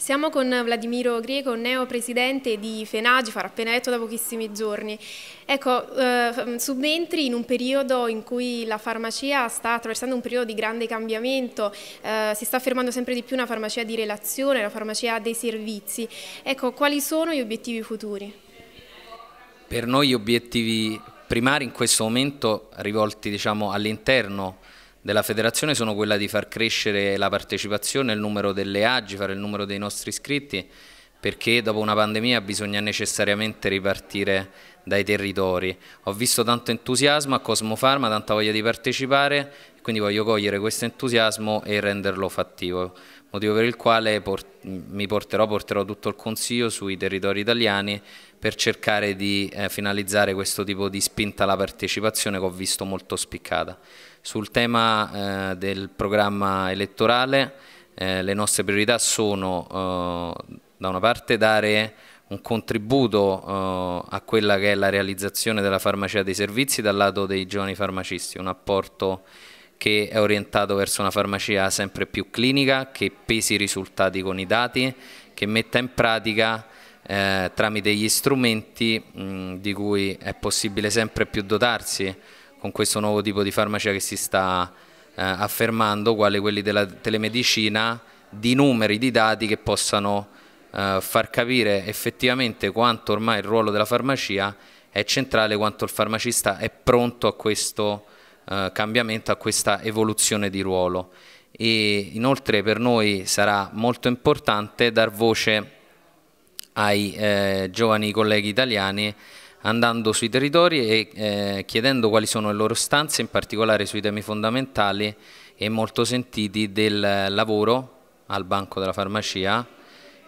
Siamo con Vladimiro Greco, neo presidente di Fenagi, farà appena eletto da pochissimi giorni. Ecco, eh, subentri in un periodo in cui la farmacia sta attraversando un periodo di grande cambiamento, eh, si sta affermando sempre di più una farmacia di relazione, una farmacia dei servizi. Ecco, quali sono gli obiettivi futuri? Per noi gli obiettivi primari in questo momento rivolti diciamo, all'interno della federazione sono quella di far crescere la partecipazione, il numero delle AGI, fare il numero dei nostri iscritti, perché dopo una pandemia bisogna necessariamente ripartire dai territori. Ho visto tanto entusiasmo a Cosmo Pharma, tanta voglia di partecipare, quindi voglio cogliere questo entusiasmo e renderlo fattivo, motivo per il quale portiamo mi porterò, porterò tutto il consiglio sui territori italiani per cercare di eh, finalizzare questo tipo di spinta alla partecipazione che ho visto molto spiccata. Sul tema eh, del programma elettorale eh, le nostre priorità sono eh, da una parte dare un contributo eh, a quella che è la realizzazione della farmacia dei servizi dal lato dei giovani farmacisti, un apporto che è orientato verso una farmacia sempre più clinica, che pesi i risultati con i dati, che metta in pratica eh, tramite gli strumenti mh, mm, di cui è possibile sempre più dotarsi con questo nuovo tipo di farmacia che si sta eh, affermando, quali quelli della telemedicina, di numeri, di dati che possano eh, far capire effettivamente quanto ormai il ruolo della farmacia è centrale, quanto il farmacista è pronto a questo eh, cambiamento, a questa evoluzione di ruolo. E inoltre per noi sarà molto importante dar voce ai eh, giovani colleghi italiani andando sui territori e eh, chiedendo quali sono le loro stanze, in particolare sui temi fondamentali e molto sentiti del lavoro al banco della farmacia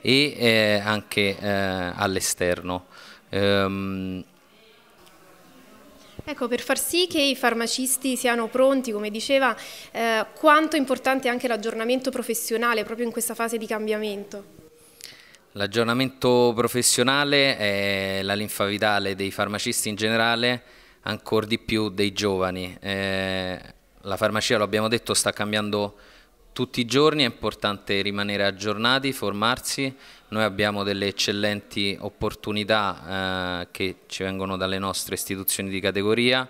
e eh, anche eh, all'esterno. Ehm, Ecco, per far sì che i farmacisti siano pronti, come diceva, eh, quanto è importante anche l'aggiornamento professionale proprio in questa fase di cambiamento? L'aggiornamento professionale è la linfa vitale dei farmacisti in generale, ancora di più dei giovani. Eh, la farmacia, lo abbiamo detto, sta cambiando tutti i giorni è importante rimanere aggiornati, formarsi, noi abbiamo delle eccellenti opportunità eh, che ci vengono dalle nostre istituzioni di categoria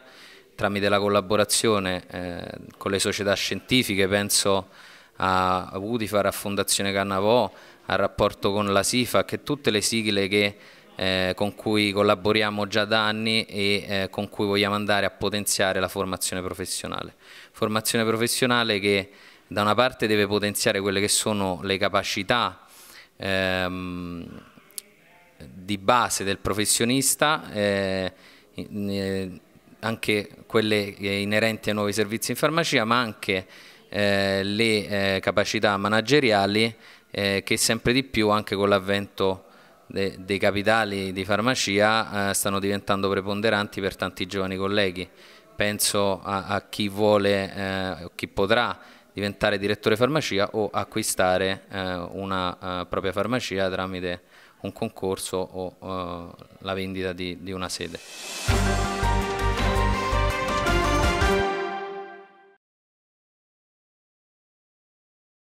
tramite la collaborazione eh, con le società scientifiche, penso a Utifar, a Fondazione Cannavò, al rapporto con la SIFAC e tutte le sigle che, eh, con cui collaboriamo già da anni e eh, con cui vogliamo andare a potenziare la formazione professionale. Formazione professionale che da una parte deve potenziare quelle che sono le capacità ehm, di base del professionista, eh, eh, anche quelle inerenti ai nuovi servizi in farmacia, ma anche eh, le eh, capacità manageriali eh, che sempre di più anche con l'avvento de dei capitali di farmacia eh, stanno diventando preponderanti per tanti giovani colleghi. Penso a, a chi vuole, eh, chi potrà diventare direttore farmacia o acquistare eh, una eh, propria farmacia tramite un concorso o eh, la vendita di, di una sede.